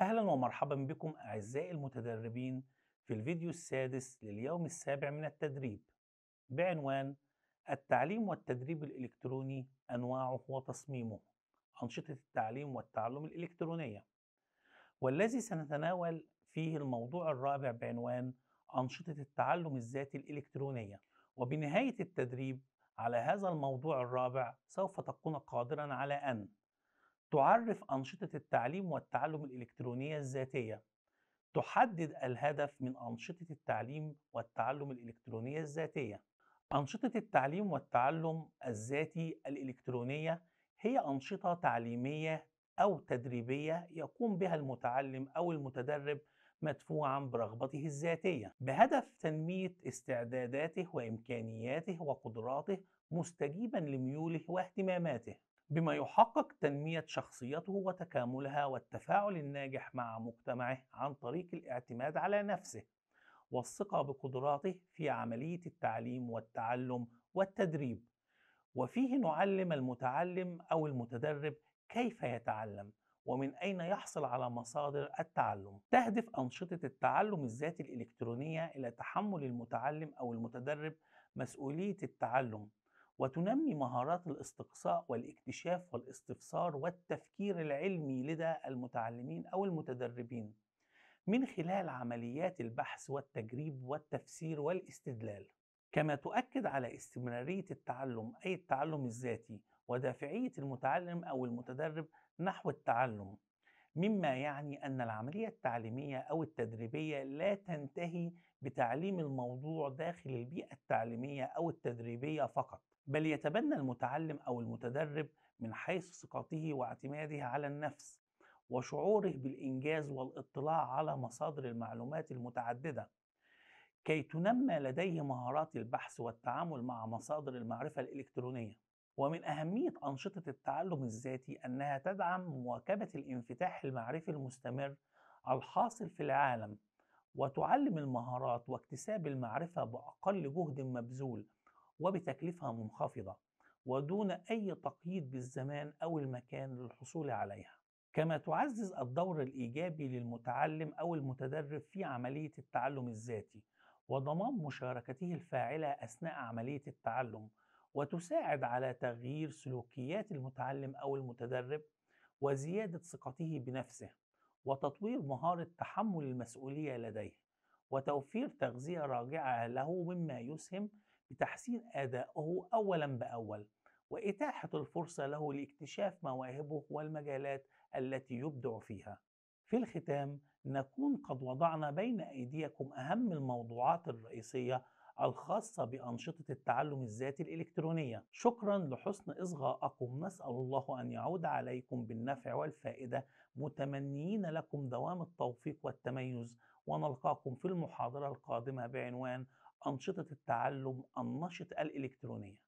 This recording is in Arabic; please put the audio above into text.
أهلا ومرحبا بكم أعزائي المتدربين في الفيديو السادس لليوم السابع من التدريب بعنوان التعليم والتدريب الإلكتروني أنواعه وتصميمه أنشطة التعليم والتعلم الإلكترونية والذي سنتناول فيه الموضوع الرابع بعنوان أنشطة التعلم الذاتي الإلكترونية وبنهاية التدريب على هذا الموضوع الرابع سوف تكون قادرا على أن تعرف أنشطة التعليم والتعلم الإلكترونية الذاتية تحدد الهدف من أنشطة التعليم والتعلم الإلكترونية الذاتية أنشطة التعليم والتعلم الذاتي الإلكترونية هي أنشطة تعليمية أو تدريبية يقوم بها المتعلم أو المتدرب مدفوعا برغبته الذاتية بهدف تنمية استعداداته وإمكانياته وقدراته مستجيبا لميوله واهتماماته بما يحقق تنمية شخصيته وتكاملها والتفاعل الناجح مع مجتمعه عن طريق الاعتماد على نفسه والثقة بقدراته في عملية التعليم والتعلم والتدريب وفيه نعلم المتعلم أو المتدرب كيف يتعلم ومن أين يحصل على مصادر التعلم تهدف أنشطة التعلم الذاتي الإلكترونية إلى تحمل المتعلم أو المتدرب مسؤولية التعلم وتنمي مهارات الاستقصاء والاكتشاف والاستفسار والتفكير العلمي لدى المتعلمين او المتدربين من خلال عمليات البحث والتجريب والتفسير والاستدلال كما تؤكد على استمراريه التعلم اي التعلم الذاتي ودافعيه المتعلم او المتدرب نحو التعلم مما يعني أن العملية التعليمية أو التدريبية لا تنتهي بتعليم الموضوع داخل البيئة التعليمية أو التدريبية فقط، بل يتبنى المتعلم أو المتدرب من حيث ثقته واعتماده على النفس، وشعوره بالإنجاز والاطلاع على مصادر المعلومات المتعددة، كي تنمى لديه مهارات البحث والتعامل مع مصادر المعرفة الإلكترونية. ومن أهمية أنشطة التعلم الذاتي أنها تدعم مواكبة الانفتاح المعرفي المستمر الحاصل في العالم وتعلم المهارات واكتساب المعرفة بأقل جهد مبذول وبتكلفة منخفضة ودون أي تقييد بالزمان أو المكان للحصول عليها كما تعزز الدور الإيجابي للمتعلم أو المتدرب في عملية التعلم الذاتي وضمان مشاركته الفاعلة أثناء عملية التعلم وتساعد على تغيير سلوكيات المتعلم أو المتدرب وزيادة ثقته بنفسه وتطوير مهارة تحمل المسؤولية لديه وتوفير تغذية راجعة له مما يسهم بتحسين أدائه أولا بأول وإتاحة الفرصة له لاكتشاف مواهبه والمجالات التي يبدع فيها. في الختام نكون قد وضعنا بين أيديكم أهم الموضوعات الرئيسية الخاصة بأنشطة التعلم الذاتي الإلكترونية شكرا لحسن إصغائكم نسأل الله أن يعود عليكم بالنفع والفائدة متمنين لكم دوام التوفيق والتميز ونلقاكم في المحاضرة القادمة بعنوان أنشطة التعلم النشط الإلكترونية